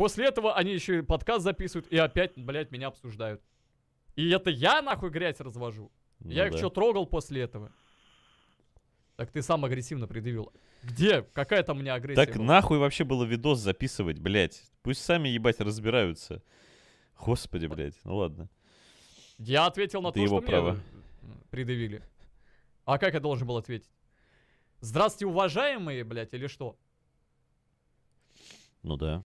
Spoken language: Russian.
После этого они еще и подкаст записывают и опять, блядь, меня обсуждают. И это я нахуй грязь развожу. Ну, я да. их что трогал после этого? Так ты сам агрессивно предъявил. Где? Какая там у меня агрессия? Так была? нахуй вообще было видос записывать, блядь. Пусть сами, ебать, разбираются. Господи, блядь, ну ладно. Я ответил на это то, его что право. мне предъявили. А как я должен был ответить? Здравствуйте, уважаемые, блядь, или что? Ну да.